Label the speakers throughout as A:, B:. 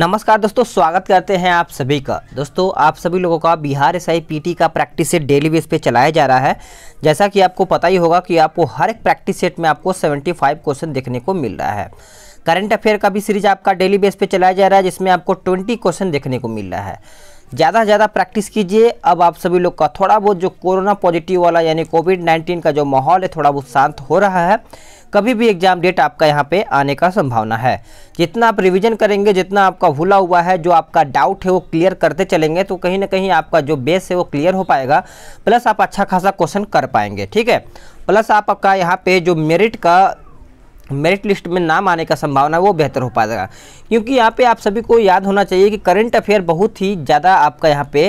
A: नमस्कार दोस्तों स्वागत करते हैं आप सभी का दोस्तों आप सभी लोगों का Bihar S I P T का प्रैक्टिस सेट डेली बेस पे चलाया जा रहा है जैसा कि आपको पता ही होगा कि आपको हर एक प्रैक्टिस सेट में आपको 75 क्वेश्चन देखने को मिल रहा है करंट अफेयर का भी सीरीज आपका डेली बेस पे चलाया जा रहा है जिसमें आपको ट्वेंटी क्वेश्चन देखने को मिल रहा है ज़्यादा से ज़्यादा प्रैक्टिस कीजिए अब आप सभी लोग का थोड़ा बहुत जो कोरोना पॉजिटिव वाला यानी कोविड नाइन्टीन का जो माहौल है थोड़ा बहुत शांत हो रहा है कभी भी एग्जाम डेट आपका यहाँ पे आने का संभावना है जितना आप रिविजन करेंगे जितना आपका भूला हुआ है जो आपका डाउट है वो क्लियर करते चलेंगे तो कहीं ना कहीं आपका जो बेस है वो क्लियर हो पाएगा प्लस आप अच्छा खासा क्वेश्चन कर पाएंगे ठीक है प्लस आपका यहाँ पे जो मेरिट का मेरिट लिस्ट में नाम आने का संभावना वो बेहतर हो पाएगा क्योंकि यहाँ पे आप सभी को याद होना चाहिए कि करंट अफेयर बहुत ही ज़्यादा आपका यहाँ पे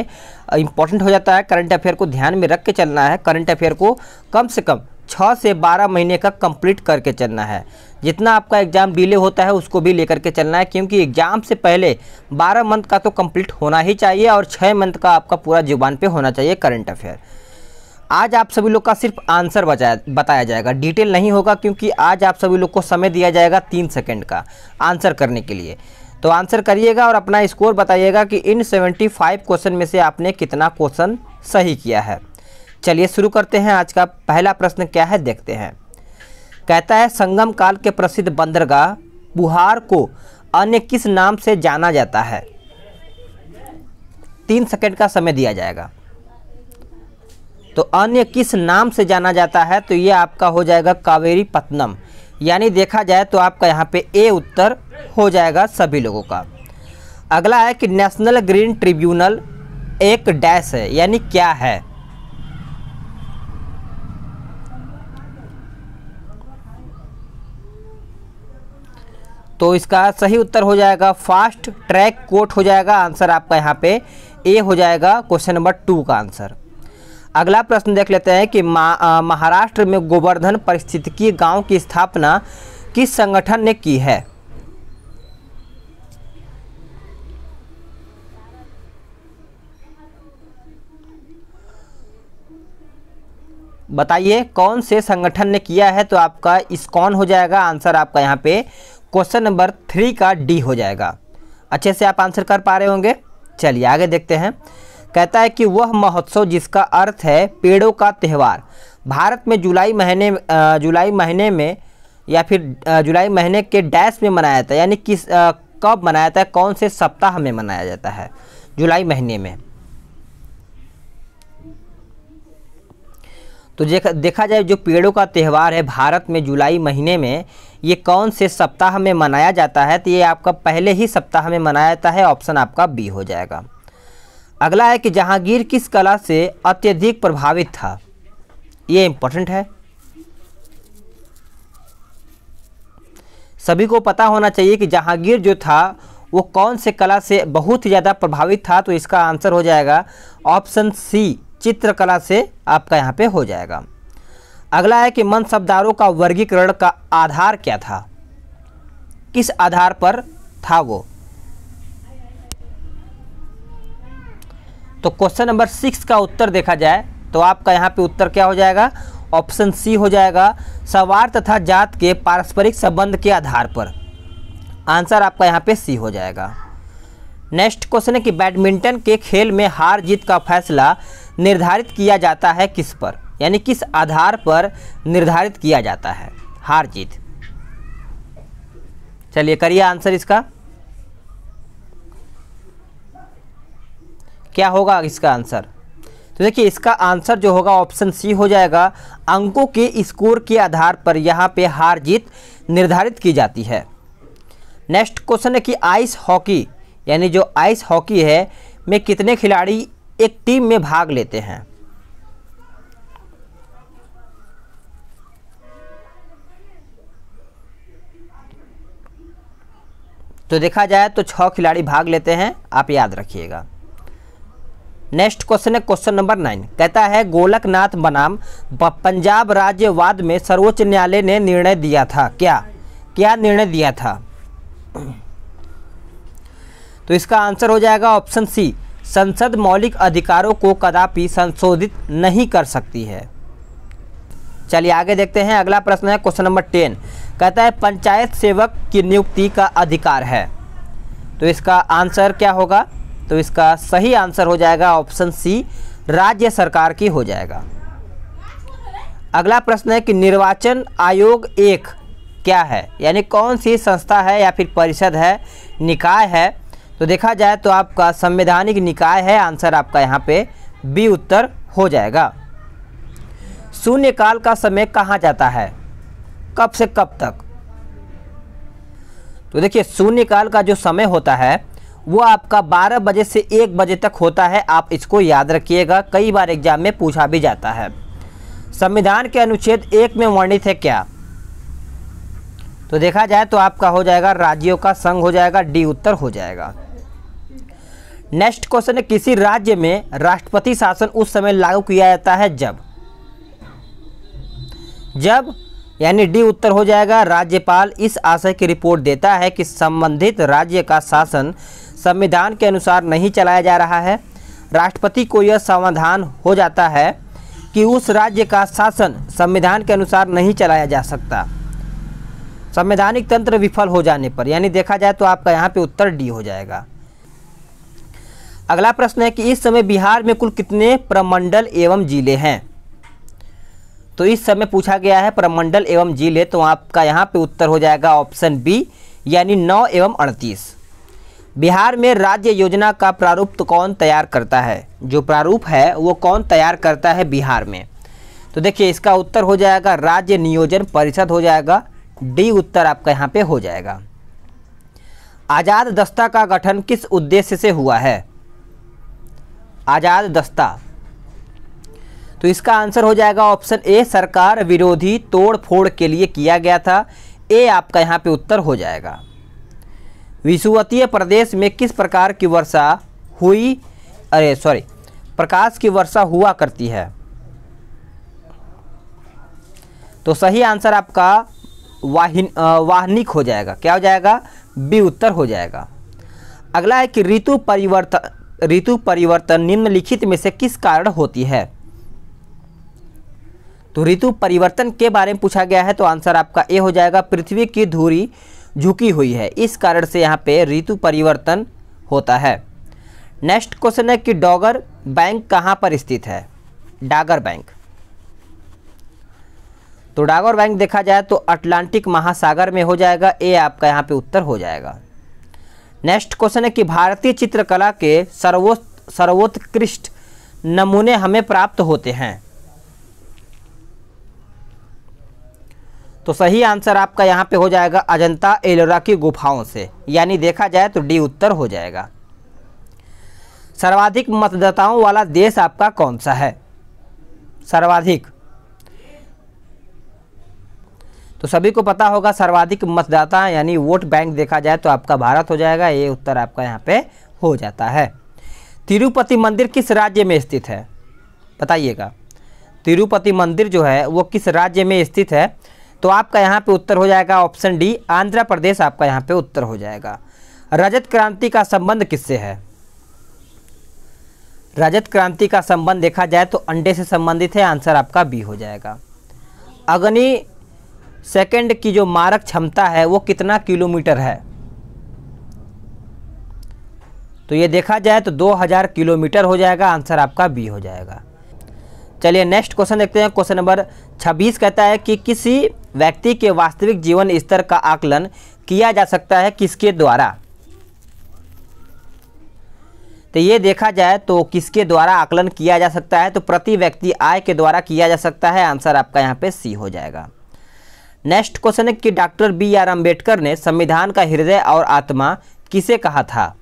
A: इंपॉर्टेंट हो जाता है करंट अफेयर को ध्यान में रख के चलना है करंट अफेयर को कम से कम छः से बारह महीने का कंप्लीट करके चलना है जितना आपका एग्ज़ाम डिले होता है उसको भी लेकर के चलना है क्योंकि एग्ज़ाम से पहले बारह मंथ का तो कंप्लीट होना ही चाहिए और छः मंथ का आपका पूरा जुबान पे होना चाहिए करंट अफेयर आज आप सभी लोग का सिर्फ आंसर बचाया बताया जाएगा डिटेल नहीं होगा क्योंकि आज आप सभी लोग को समय दिया जाएगा तीन सेकेंड का आंसर करने के लिए तो आंसर करिएगा और अपना स्कोर बताइएगा कि इन सेवेंटी क्वेश्चन में से आपने कितना क्वेश्चन सही किया है चलिए शुरू करते हैं आज का पहला प्रश्न क्या है देखते हैं कहता है संगम काल के प्रसिद्ध बंदरगाह बुहार को अन्य किस नाम से जाना जाता है तीन सेकंड का समय दिया जाएगा तो अन्य किस नाम से जाना जाता है तो ये आपका हो जाएगा कावेरी पत्नम यानी देखा जाए तो आपका यहाँ पे ए उत्तर हो जाएगा सभी लोगों का अगला है कि नेशनल ग्रीन ट्रिब्यूनल एक डैश है यानी क्या है तो इसका सही उत्तर हो जाएगा फास्ट ट्रैक कोर्ट हो जाएगा आंसर आपका यहाँ पे ए हो जाएगा क्वेश्चन नंबर टू का आंसर अगला प्रश्न देख लेते हैं कि महाराष्ट्र में गोवर्धन परिस्थितिकी गांव की स्थापना किस संगठन ने की है बताइए कौन से संगठन ने किया है तो आपका इस्कॉन हो जाएगा आंसर आपका यहाँ पे क्वेश्चन नंबर थ्री का डी हो जाएगा अच्छे से आप आंसर कर पा रहे होंगे चलिए आगे देखते हैं कहता है कि वह महोत्सव जिसका अर्थ है पेड़ों का त्यौहार भारत में जुलाई महीने जुलाई महीने में या फिर जुलाई महीने के डैश में मनाया जाता है यानी किस कब मनाया जाता है कौन से सप्ताह में मनाया जाता है जुलाई महीने में तो देखा जाए जो पेड़ों का त्यौहार है भारत में जुलाई महीने में ये कौन से सप्ताह में मनाया जाता है तो ये आपका पहले ही सप्ताह में मनाया जाता है ऑप्शन आपका बी हो जाएगा अगला है कि जहांगीर किस कला से अत्यधिक प्रभावित था ये इम्पोर्टेंट है सभी को पता होना चाहिए कि जहांगीर जो था वो कौन से कला से बहुत ही ज़्यादा प्रभावित था तो इसका आंसर हो जाएगा ऑप्शन सी चित्रकला से आपका यहाँ पे हो जाएगा अगला है कि मन शब्दारों का वर्गीकरण का आधार क्या था किस आधार पर था वो तो क्वेश्चन नंबर सिक्स का उत्तर देखा जाए तो आपका यहाँ पे उत्तर क्या हो जाएगा ऑप्शन सी हो जाएगा सवार तथा जात के पारस्परिक संबंध के आधार पर आंसर आपका यहाँ पे सी हो जाएगा नेक्स्ट क्वेश्चन है कि बैडमिंटन के खेल में हार जीत का फैसला निर्धारित किया जाता है किस पर यानी किस आधार पर निर्धारित किया जाता है हार जीत चलिए करिए आंसर इसका क्या होगा इसका आंसर तो देखिए इसका आंसर जो होगा ऑप्शन सी हो जाएगा अंकों के स्कोर के आधार पर यहाँ पे हार जीत निर्धारित की जाती है नेक्स्ट क्वेश्चन है कि आइस हॉकी यानी जो आइस हॉकी है में कितने खिलाड़ी एक टीम में भाग लेते हैं तो देखा जाए तो छः खिलाड़ी भाग लेते हैं आप याद रखिएगा नेक्स्ट क्वेश्चन है क्वेश्चन नंबर नाइन कहता है गोलकनाथ बनाम पंजाब राज्यवाद में सर्वोच्च न्यायालय ने निर्णय दिया था क्या क्या निर्णय दिया था तो इसका आंसर हो जाएगा ऑप्शन सी संसद मौलिक अधिकारों को कदापि संशोधित नहीं कर सकती है चलिए आगे देखते हैं अगला प्रश्न है क्वेश्चन नंबर टेन कहता है पंचायत सेवक की नियुक्ति का अधिकार है तो इसका आंसर क्या होगा तो इसका सही आंसर हो जाएगा ऑप्शन सी राज्य सरकार की हो जाएगा अगला प्रश्न है कि निर्वाचन आयोग एक क्या है यानी कौन सी संस्था है या फिर परिषद है निकाय है तो देखा जाए तो आपका संवैधानिक निकाय है आंसर आपका यहाँ पे बी उत्तर हो जाएगा शून्यकाल का समय कहाँ जाता है कब से कब तक तो देखिए शून्यकाल का जो समय होता है वो आपका 12 बजे से 1 बजे तक होता है आप इसको याद रखिएगा कई बार एग्जाम में पूछा भी जाता है संविधान के अनुच्छेद एक में वर्णित है क्या तो देखा जाए तो आपका हो जाएगा राज्यों का संघ हो जाएगा डी उत्तर हो जाएगा नेक्स्ट क्वेश्चन है किसी राज्य में राष्ट्रपति शासन उस समय लागू किया जाता है जब जब यानी डी उत्तर हो जाएगा राज्यपाल इस आशय की रिपोर्ट देता है कि संबंधित राज्य का शासन संविधान के अनुसार नहीं चलाया जा रहा है राष्ट्रपति को यह समाधान हो जाता है कि उस राज्य का शासन संविधान के अनुसार नहीं चलाया जा सकता संवैधानिक तंत्र विफल हो जाने पर यानी देखा जाए तो आपका यहाँ पे उत्तर डी हो जाएगा अगला प्रश्न है कि इस समय बिहार में कुल कितने प्रमंडल एवं जिले हैं तो इस समय पूछा गया है प्रमंडल एवं जिले तो आपका यहाँ पे उत्तर हो जाएगा ऑप्शन बी यानी नौ एवं अड़तीस बिहार में राज्य योजना का प्रारूप तो कौन तैयार करता है जो प्रारूप है वो कौन तैयार करता है बिहार में तो देखिए इसका उत्तर हो जाएगा राज्य नियोजन परिषद हो जाएगा डी उत्तर आपका यहाँ पे हो जाएगा आज़ाद दस्ता का गठन किस उद्देश्य से हुआ है आज़ाद दस्ता तो इसका आंसर हो जाएगा ऑप्शन ए सरकार विरोधी तोड़ फोड़ के लिए किया गया था ए आपका यहाँ पे उत्तर हो जाएगा विषुवतीय प्रदेश में किस प्रकार की वर्षा हुई अरे सॉरी प्रकाश की वर्षा हुआ करती है तो सही आंसर आपका वाहिन वाहनिक हो जाएगा क्या हो जाएगा बी उत्तर हो जाएगा अगला है कि ऋतु परिवर्तन ऋतु परिवर्तन निम्नलिखित में से किस कारण होती है तो ऋतु परिवर्तन के बारे में पूछा गया है तो आंसर आपका ए हो जाएगा पृथ्वी की धूरी झुकी हुई है इस कारण से यहाँ पे ऋतु परिवर्तन होता है नेक्स्ट क्वेश्चन है कि डॉगर बैंक कहाँ पर स्थित है डागर बैंक तो डागर बैंक देखा जाए तो अटलांटिक महासागर में हो जाएगा ए आपका यहाँ पे उत्तर हो जाएगा नेक्स्ट क्वेश्चन है कि भारतीय चित्रकला के सर्वोत्कृष्ट नमूने हमें प्राप्त होते हैं तो सही आंसर आपका यहाँ पे हो जाएगा अजंता एलोरा की गुफाओं से यानी देखा जाए तो डी उत्तर हो जाएगा सर्वाधिक मतदाताओं वाला देश आपका कौन सा है सर्वाधिक तो सभी को पता होगा सर्वाधिक मतदाता यानी वोट बैंक देखा जाए तो आपका भारत हो जाएगा ये उत्तर आपका यहाँ पे हो जाता है तिरुपति मंदिर किस राज्य में स्थित है बताइएगा तिरुपति मंदिर जो है वो किस राज्य में स्थित है तो आपका यहाँ पे उत्तर हो जाएगा ऑप्शन डी आंध्र प्रदेश आपका यहाँ पे उत्तर हो जाएगा रजत क्रांति का संबंध किससे है रजत क्रांति का संबंध देखा जाए तो अंडे से संबंधित है आंसर आपका बी हो जाएगा अग्नि सेकंड की जो मारक क्षमता है वो कितना किलोमीटर है तो ये देखा जाए तो 2000 किलोमीटर हो जाएगा आंसर आपका बी हो जाएगा चलिए नेक्स्ट क्वेश्चन देखते हैं क्वेश्चन नंबर 26 कहता है कि किसी व्यक्ति के वास्तविक जीवन स्तर का आकलन किया जा सकता है किसके द्वारा तो ये देखा जाए तो किसके द्वारा आकलन किया जा सकता है तो प्रति व्यक्ति आय के द्वारा किया जा सकता है आंसर आपका यहाँ पे सी हो जाएगा नेक्स्ट क्वेश्चन है कि डॉक्टर बी आर अम्बेडकर ने संविधान का हृदय और आत्मा किसे कहा था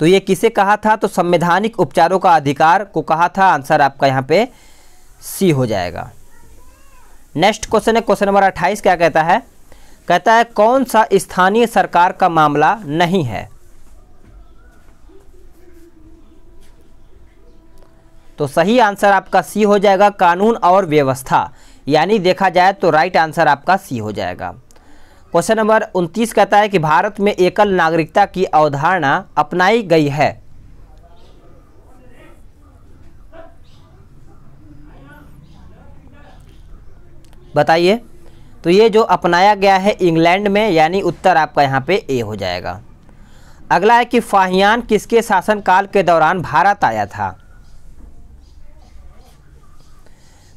A: तो ये किसे कहा था तो संवैधानिक उपचारों का अधिकार को कहा था आंसर आपका यहाँ पे सी हो जाएगा नेक्स्ट क्वेश्चन है क्वेश्चन नंबर अट्ठाईस क्या कहता है कहता है कौन सा स्थानीय सरकार का मामला नहीं है तो सही आंसर आपका सी हो जाएगा कानून और व्यवस्था यानी देखा जाए तो राइट आंसर आपका सी हो जाएगा क्वेश्चन नंबर 29 कहता है कि भारत में एकल नागरिकता की अवधारणा अपनाई गई है बताइए तो ये जो अपनाया गया है इंग्लैंड में यानी उत्तर आपका यहाँ पे ए हो जाएगा अगला है कि फाहियान किसके शासनकाल के दौरान भारत आया था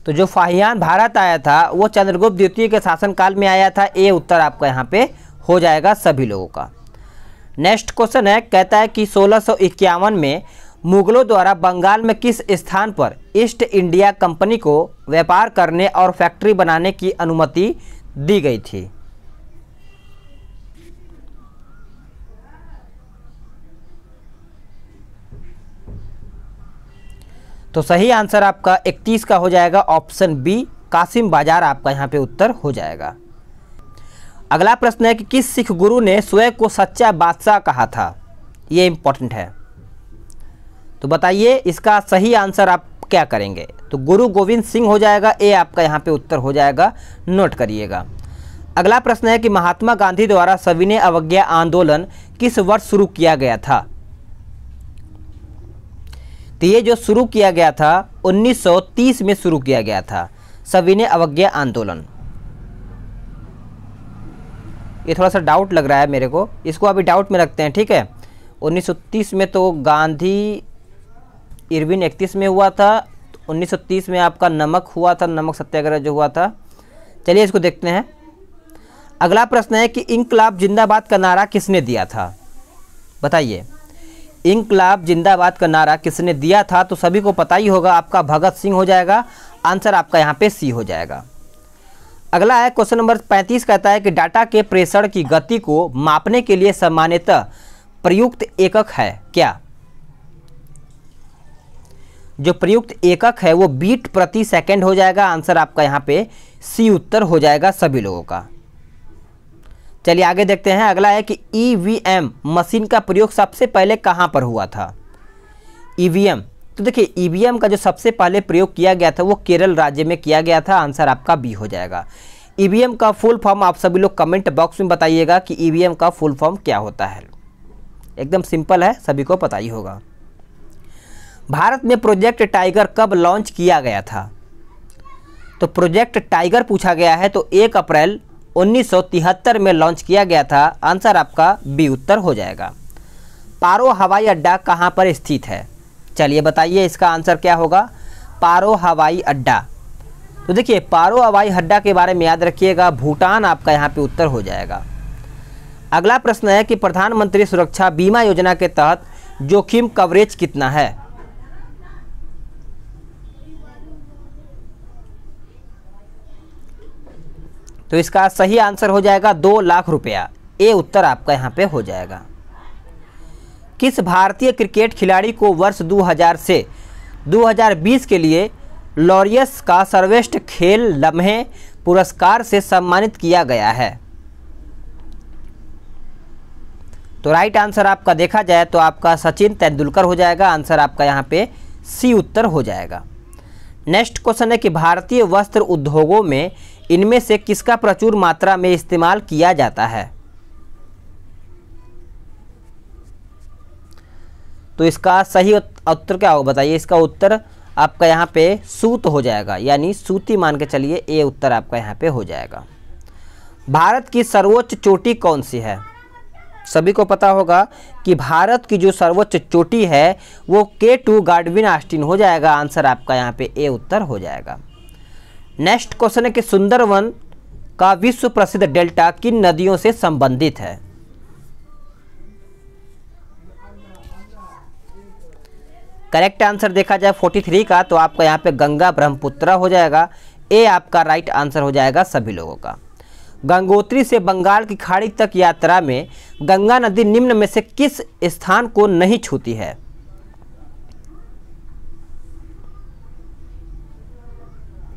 A: तो जो फाहियान भारत आया था वो चंद्रगुप्त द्वितीय के शासनकाल में आया था ए उत्तर आपका यहाँ पे हो जाएगा सभी लोगों का नेक्स्ट क्वेश्चन है कहता है कि सोलह में मुगलों द्वारा बंगाल में किस स्थान पर ईस्ट इंडिया कंपनी को व्यापार करने और फैक्ट्री बनाने की अनुमति दी गई थी तो सही आंसर आपका 31 का हो जाएगा ऑप्शन बी कासिम बाजार आपका यहां पे उत्तर हो जाएगा अगला प्रश्न है कि किस सिख गुरु ने स्वयं को सच्चा बादशाह कहा था यह इंपॉर्टेंट है तो बताइए इसका सही आंसर आप क्या करेंगे तो गुरु गोविंद सिंह हो जाएगा ए आपका यहाँ पे उत्तर हो जाएगा नोट करिएगा अगला प्रश्न है कि महात्मा गांधी द्वारा सविनय अवज्ञा आंदोलन किस वर्ष शुरू किया गया था तो ये जो शुरू किया गया था 1930 में शुरू किया गया था सविनय अवज्ञा आंदोलन ये थोड़ा सा डाउट लग रहा है मेरे को इसको अभी डाउट में रखते हैं ठीक है 1930 में तो गांधी इरविन इकतीस में हुआ था 1930 में आपका नमक हुआ था नमक सत्याग्रह जो हुआ था चलिए इसको देखते हैं अगला प्रश्न है कि इंकलाब जिंदाबाद का नारा किसने दिया था बताइए इंकलाब जिंदाबाद का नारा किसने दिया था तो सभी को पता ही होगा आपका भगत सिंह हो जाएगा आंसर आपका यहाँ पे सी हो जाएगा अगला है क्वेश्चन नंबर 35 कहता है कि डाटा के प्रेषण की गति को मापने के लिए सामान्यतः प्रयुक्त एकक है क्या जो प्रयुक्त एकक है वो बीट प्रति सेकंड हो जाएगा आंसर आपका यहाँ पे सी उत्तर हो जाएगा सभी लोगों का चलिए आगे देखते हैं अगला है कि ईवीएम मशीन का प्रयोग सबसे पहले कहाँ पर हुआ था ईवीएम तो देखिए ईवीएम का जो सबसे पहले प्रयोग किया गया था वो केरल राज्य में किया गया था आंसर आपका बी हो जाएगा ई का फुल फॉर्म आप सभी लोग कमेंट बॉक्स में बताइएगा कि ई का फुल फॉर्म क्या होता है एकदम सिंपल है सभी को पता ही होगा भारत में प्रोजेक्ट टाइगर कब लॉन्च किया गया था तो प्रोजेक्ट टाइगर पूछा गया है तो एक अप्रैल 1973 में लॉन्च किया गया था आंसर आपका बी उत्तर हो जाएगा पारो हवाई अड्डा कहाँ पर स्थित है चलिए बताइए इसका आंसर क्या होगा पारो हवाई अड्डा तो देखिए पारो हवाई अड्डा के बारे में याद रखिएगा भूटान आपका यहाँ पे उत्तर हो जाएगा अगला प्रश्न है कि प्रधानमंत्री सुरक्षा बीमा योजना के तहत जोखिम कवरेज कितना है तो इसका सही आंसर हो जाएगा दो लाख रुपया ए उत्तर आपका यहाँ पे हो जाएगा किस भारतीय क्रिकेट खिलाड़ी को वर्ष 2000 से 2020 के लिए लॉरियस का सर्वेष्ठ खेल लम्हे पुरस्कार से सम्मानित किया गया है तो राइट आंसर आपका देखा जाए तो आपका सचिन तेंदुलकर हो जाएगा आंसर आपका यहाँ पे सी उत्तर हो जाएगा नेक्स्ट क्वेश्चन है कि भारतीय वस्त्र उद्योगों में इनमें से किसका प्रचुर मात्रा में इस्तेमाल किया जाता है तो इसका सही उत्तर क्या होगा बताइए इसका उत्तर आपका यहाँ पे सूत हो जाएगा यानी सूती मान के चलिए ए उत्तर आपका यहाँ पे हो जाएगा भारत की सर्वोच्च चोटी कौन सी है सभी को पता होगा कि भारत की जो सर्वोच्च चोटी है वो के टू गार्डविन आस्टिन हो जाएगा आंसर आपका यहाँ पे ए उत्तर हो जाएगा नेक्स्ट क्वेश्चन है कि सुंदरवन का विश्व प्रसिद्ध डेल्टा किन नदियों से संबंधित है करेक्ट आंसर देखा जाए 43 का तो आपका यहाँ पे गंगा ब्रह्मपुत्र हो जाएगा ए आपका राइट आंसर हो जाएगा सभी लोगों का गंगोत्री से बंगाल की खाड़ी तक यात्रा में गंगा नदी निम्न में से किस स्थान को नहीं छूती है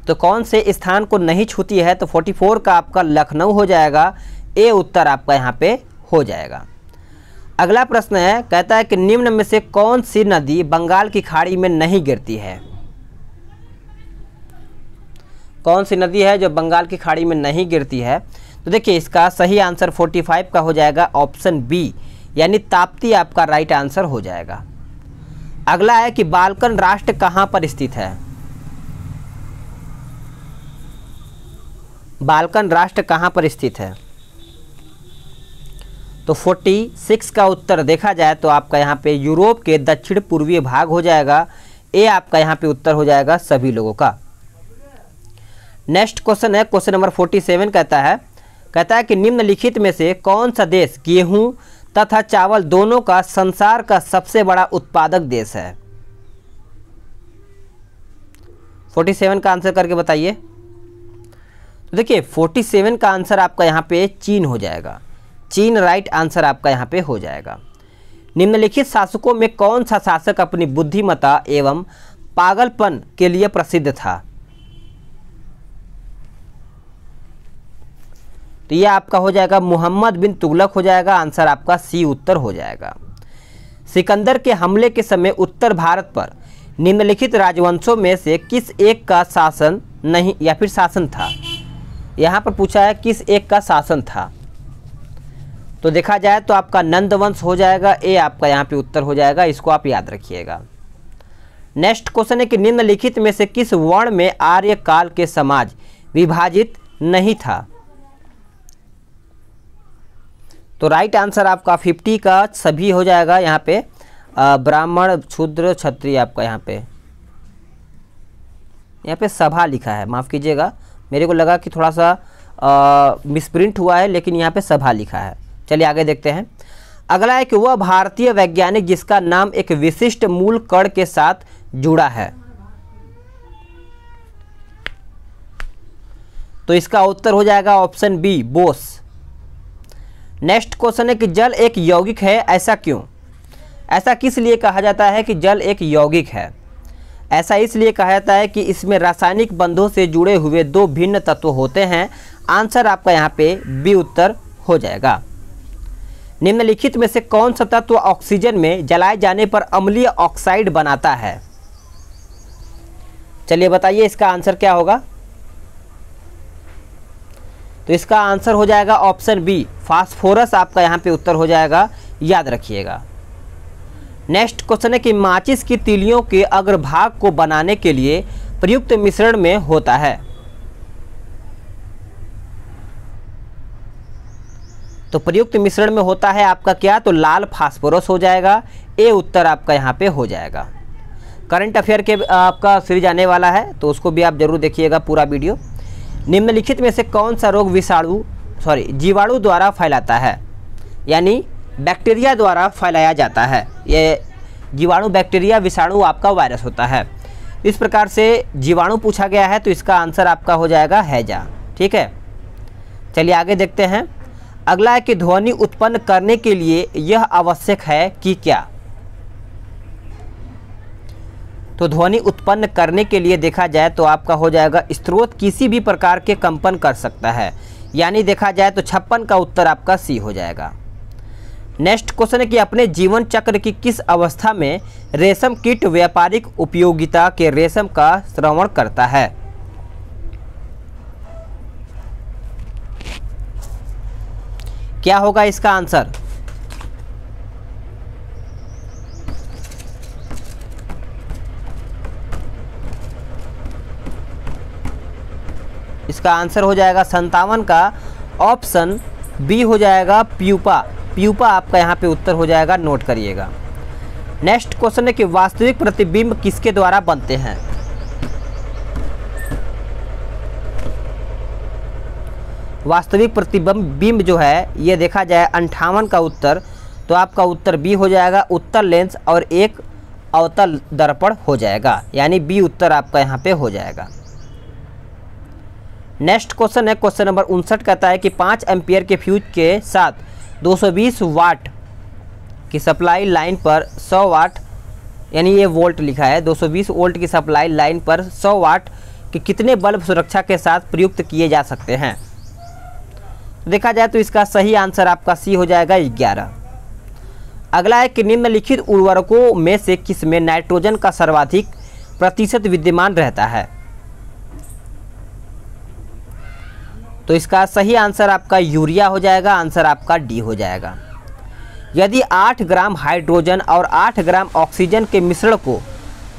A: तो कौन से स्थान को नहीं छूती है तो 44 का आपका लखनऊ हो जाएगा ए उत्तर आपका यहाँ पे हो जाएगा अगला प्रश्न है कहता है कि निम्न में से कौन सी नदी बंगाल की खाड़ी में नहीं गिरती है कौन सी नदी है जो बंगाल की खाड़ी में नहीं गिरती है तो देखिए इसका सही आंसर 45 का हो जाएगा ऑप्शन बी यानी ताप्ती आपका राइट आंसर हो जाएगा अगला है कि बालकन राष्ट्र कहाँ पर स्थित है बालकन राष्ट्र कहाँ पर स्थित है तो 46 का उत्तर देखा जाए तो आपका यहाँ पे यूरोप के दक्षिण पूर्वी भाग हो जाएगा ए आपका यहाँ पे उत्तर हो जाएगा सभी लोगों का नेक्स्ट क्वेश्चन है क्वेश्चन नंबर फोर्टी सेवन कहता है कहता है कि निम्नलिखित में से कौन सा देश गेहूं तथा चावल दोनों का संसार का सबसे बड़ा उत्पादक देश है फोर्टी सेवन का आंसर करके बताइए तो देखिए फोर्टी सेवन का आंसर आपका यहाँ पे चीन हो जाएगा चीन राइट आंसर आपका यहाँ पे हो जाएगा निम्नलिखित शासकों में कौन सा शासक अपनी बुद्धिमता एवं पागलपन के लिए प्रसिद्ध था तो ये आपका हो जाएगा मोहम्मद बिन तुगलक हो जाएगा आंसर आपका सी उत्तर हो जाएगा सिकंदर के हमले के समय उत्तर भारत पर निम्नलिखित राजवंशों में से किस एक का शासन नहीं या फिर शासन था यहाँ पर पूछा है किस एक का शासन था तो देखा जाए तो आपका नंदवंश हो जाएगा ए आपका यहाँ पे उत्तर हो जाएगा इसको आप याद रखिएगा नेक्स्ट क्वेश्चन है कि निम्नलिखित में से किस वर्ण में आर्य काल के समाज विभाजित नहीं था तो राइट आंसर आपका फिफ्टी का सभी हो जाएगा यहाँ पे ब्राह्मण क्षुद्र क्षत्रिय आपका यहाँ पे यहाँ पे सभा लिखा है माफ़ कीजिएगा मेरे को लगा कि थोड़ा सा मिसप्रिंट हुआ है लेकिन यहाँ पे सभा लिखा है चलिए आगे देखते हैं अगला है कि वह भारतीय वैज्ञानिक जिसका नाम एक विशिष्ट मूल कण के साथ जुड़ा है तो इसका उत्तर हो जाएगा option B Bose next question है कि जल एक यौगिक है ऐसा क्यों ऐसा किस लिए कहा जाता है कि जल एक यौगिक है ऐसा इसलिए कहा जाता है कि इसमें रासायनिक बंधों से जुड़े हुए दो भिन्न तत्व होते हैं आंसर आपका यहाँ पे बी उत्तर हो जाएगा निम्नलिखित में से कौन सा तत्व ऑक्सीजन में जलाए जाने पर अम्लीय ऑक्साइड बनाता है चलिए बताइए इसका आंसर क्या होगा तो इसका आंसर हो जाएगा ऑप्शन बी फास्फोरस आपका यहाँ पे उत्तर हो जाएगा याद रखिएगा नेक्स्ट क्वेश्चन है कि माचिस की तिलियों के अग्रभाग को बनाने के लिए प्रयुक्त मिश्रण में होता है तो प्रयुक्त मिश्रण में होता है आपका क्या तो लाल फास्फोरस हो जाएगा ए उत्तर आपका यहाँ पे हो जाएगा करंट अफेयर के आपका सीरीज आने वाला है तो उसको भी आप जरूर देखिएगा पूरा वीडियो निम्नलिखित में से कौन सा रोग विषाणु सॉरी जीवाणु द्वारा फैलाता है यानी बैक्टीरिया द्वारा फैलाया जाता है ये जीवाणु बैक्टीरिया विषाणु आपका वायरस होता है इस प्रकार से जीवाणु पूछा गया है तो इसका आंसर आपका हो जाएगा हैजा ठीक है चलिए आगे देखते हैं अगला है कि ध्वनि उत्पन्न करने के लिए यह आवश्यक है कि क्या तो ध्वनि उत्पन्न करने के लिए देखा जाए तो आपका हो जाएगा स्त्रोत किसी भी प्रकार के कंपन कर सकता है यानी देखा जाए तो छप्पन का उत्तर आपका सी हो जाएगा नेक्स्ट क्वेश्चन है कि अपने जीवन चक्र की किस अवस्था में रेशम कीट व्यापारिक उपयोगिता के रेशम का श्रवण करता है क्या होगा इसका आंसर इसका आंसर हो जाएगा संतावन का ऑप्शन बी हो जाएगा प्यूपा प्यूपा आपका यहाँ पे उत्तर हो जाएगा नोट करिएगा नेक्स्ट क्वेश्चन है कि वास्तविक प्रतिबिंब किसके द्वारा बनते हैं वास्तविक प्रतिबिंब बिंब जो है ये देखा जाए अंठावन का उत्तर तो आपका उत्तर बी हो जाएगा उत्तर लेंस और एक अवतल दर्पण हो जाएगा यानी बी उत्तर आपका यहाँ पे हो जाएगा नेक्स्ट क्वेश्चन है क्वेश्चन नंबर उनसठ कहता है कि पाँच एम्पियर के फ्यूज के साथ 220 वाट की सप्लाई लाइन पर 100 वाट यानी ये वोल्ट लिखा है 220 वोल्ट की सप्लाई लाइन पर 100 वाट के कितने बल्ब सुरक्षा के साथ प्रयुक्त किए जा सकते हैं तो देखा जाए तो इसका सही आंसर आपका सी हो जाएगा ग्यारह अगला है कि निम्नलिखित उर्वरकों में से किस में नाइट्रोजन का सर्वाधिक प्रतिशत विद्यमान रहता है तो इसका सही आंसर आपका यूरिया हो जाएगा आंसर आपका डी हो जाएगा यदि 8 ग्राम हाइड्रोजन और 8 ग्राम ऑक्सीजन के मिश्रण को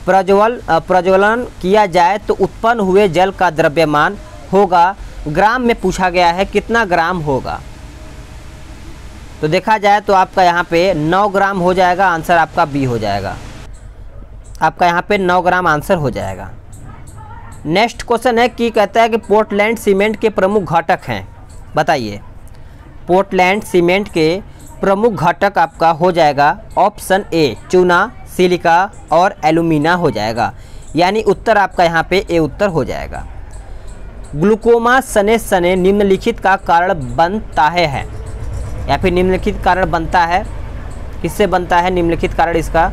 A: प्रज्वल प्रज्वलन किया जाए तो उत्पन्न हुए जल का द्रव्यमान होगा ग्राम में पूछा गया है कितना ग्राम होगा तो देखा जाए तो आपका यहाँ पे 9 ग्राम हो जाएगा आंसर आपका बी हो जाएगा आपका यहाँ पे 9 ग्राम आंसर हो जाएगा नेक्स्ट क्वेश्चन है कि कहता है कि पोर्टलैंड सीमेंट के प्रमुख घटक हैं बताइए पोर्टलैंड सीमेंट के प्रमुख घटक आपका हो जाएगा ऑप्शन ए चूना सिलिका और एलुमिना हो जाएगा यानी उत्तर आपका यहाँ पे ए उत्तर हो जाएगा ग्लूकोमा सने सने निम्नलिखित का कारण बनता है, है या फिर निम्नलिखित कारण बनता है किससे बनता है निम्नलिखित कारण इसका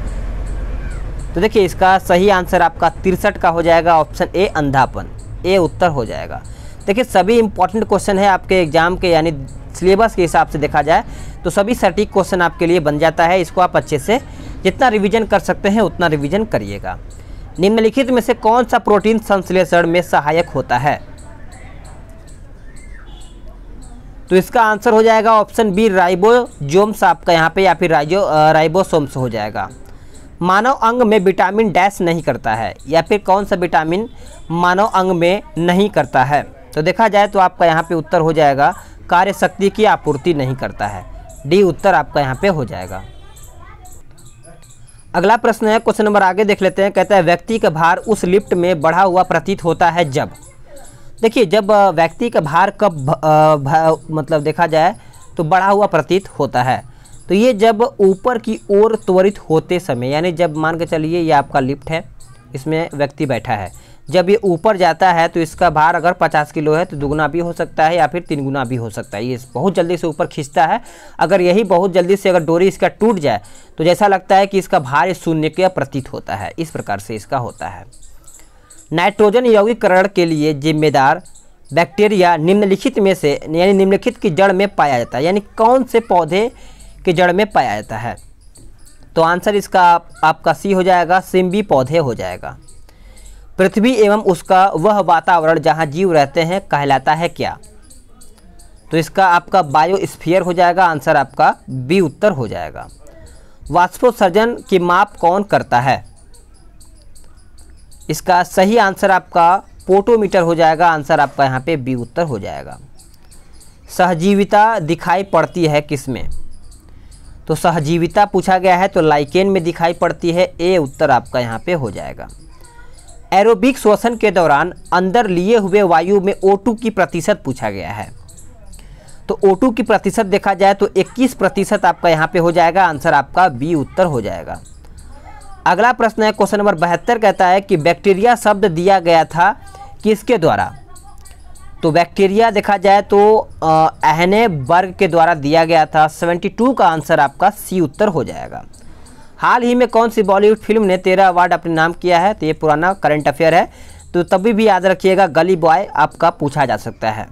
A: तो देखिए इसका सही आंसर आपका तिरसठ का हो जाएगा ऑप्शन ए अंधापन ए उत्तर हो जाएगा देखिए सभी इंपॉर्टेंट क्वेश्चन है आपके एग्जाम के यानी सिलेबस के हिसाब से देखा जाए तो सभी सटीक क्वेश्चन आपके लिए बन जाता है इसको आप अच्छे से जितना रिवीजन कर सकते हैं उतना रिवीजन करिएगा निम्नलिखित में से कौन सा प्रोटीन संश्लेषण में सहायक होता है तो इसका आंसर हो जाएगा ऑप्शन बी राइबोजोम्स आपका यहाँ पे या फिर राइजो राइबोसोम्स हो जाएगा मानव अंग में विटामिन डैश नहीं करता है या फिर कौन सा विटामिन मानव अंग में नहीं करता है तो देखा जाए तो आपका यहाँ पे उत्तर हो जाएगा कार्य शक्ति की आपूर्ति नहीं करता है डी उत्तर आपका यहाँ पे हो जाएगा अगला प्रश्न है क्वेश्चन नंबर आगे देख लेते हैं कहता है व्यक्ति का भार उस लिफ्ट में बढ़ा हुआ प्रतीत होता है जब देखिए जब व्यक्ति का भार कब भा, भा, मतलब देखा जाए तो बढ़ा हुआ प्रतीत होता है तो ये जब ऊपर की ओर त्वरित होते समय यानी जब मान के चलिए ये आपका लिफ्ट है इसमें व्यक्ति बैठा है जब ये ऊपर जाता है तो इसका भार अगर 50 किलो है तो दुगना भी हो सकता है या फिर तीन गुना भी हो सकता है ये बहुत जल्दी से ऊपर खींचता है अगर यही बहुत जल्दी से अगर डोरी इसका टूट जाए तो जैसा लगता है कि इसका भार शून्य के प्रतीत होता है इस प्रकार से इसका होता है नाइट्रोजन यौगिकरण के लिए जिम्मेदार बैक्टीरिया निम्नलिखित में से यानी निम्नलिखित की जड़ में पाया जाता है यानी कौन से पौधे के जड़ में पाया जाता है तो आंसर इसका आपका सी हो जाएगा सिम्बी पौधे हो जाएगा पृथ्वी एवं उसका वह वातावरण जहाँ जीव रहते हैं कहलाता है क्या तो इसका आपका बायोस्फीयर हो जाएगा आंसर आपका बी उत्तर हो जाएगा वाष्पोत्सर्जन की माप कौन करता है इसका सही आंसर आपका पोटोमीटर हो जाएगा आंसर आपका यहाँ पे बी उत्तर हो जाएगा सहजीविता दिखाई पड़ती है किसमें तो सहजीविता पूछा गया है तो लाइकेन में दिखाई पड़ती है ए उत्तर आपका यहाँ पे हो जाएगा एरोबिक श्वसन के दौरान अंदर लिए हुए वायु में ओ की प्रतिशत पूछा गया है तो ओ की प्रतिशत देखा जाए तो 21 प्रतिशत आपका यहाँ पे हो जाएगा आंसर आपका बी उत्तर हो जाएगा अगला प्रश्न है क्वेश्चन नंबर बहत्तर कहता है कि बैक्टीरिया शब्द दिया गया था किसके द्वारा तो बैक्टीरिया देखा जाए तो एहने वर्ग के द्वारा दिया गया था 72 का आंसर आपका सी उत्तर हो जाएगा हाल ही में कौन सी बॉलीवुड फिल्म ने तेरह अवार्ड अपने नाम किया है तो ये पुराना करंट अफेयर है तो तभी भी याद रखिएगा गली बॉय आपका पूछा जा सकता है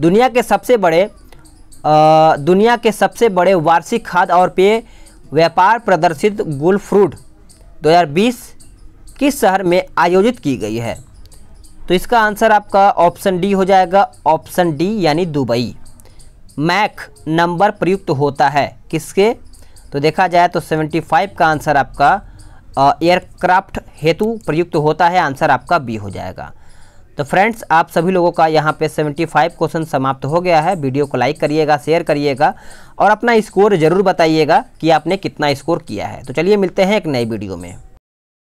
A: दुनिया के सबसे बड़े आ, दुनिया के सबसे बड़े वार्षिक खाद और पेय व्यापार प्रदर्शित गुल फ्रूट 2020 किस शहर में आयोजित की गई है तो इसका आंसर आपका ऑप्शन डी हो जाएगा ऑप्शन डी यानी दुबई मैक नंबर प्रयुक्त होता है किसके तो देखा जाए तो 75 का आंसर आपका एयरक्राफ्ट हेतु प्रयुक्त होता है आंसर आपका बी हो जाएगा तो फ्रेंड्स आप सभी लोगों का यहाँ पे 75 क्वेश्चन समाप्त हो गया है वीडियो को लाइक करिएगा शेयर करिएगा और अपना स्कोर ज़रूर बताइएगा कि आपने कितना स्कोर किया है तो चलिए मिलते हैं एक नई वीडियो में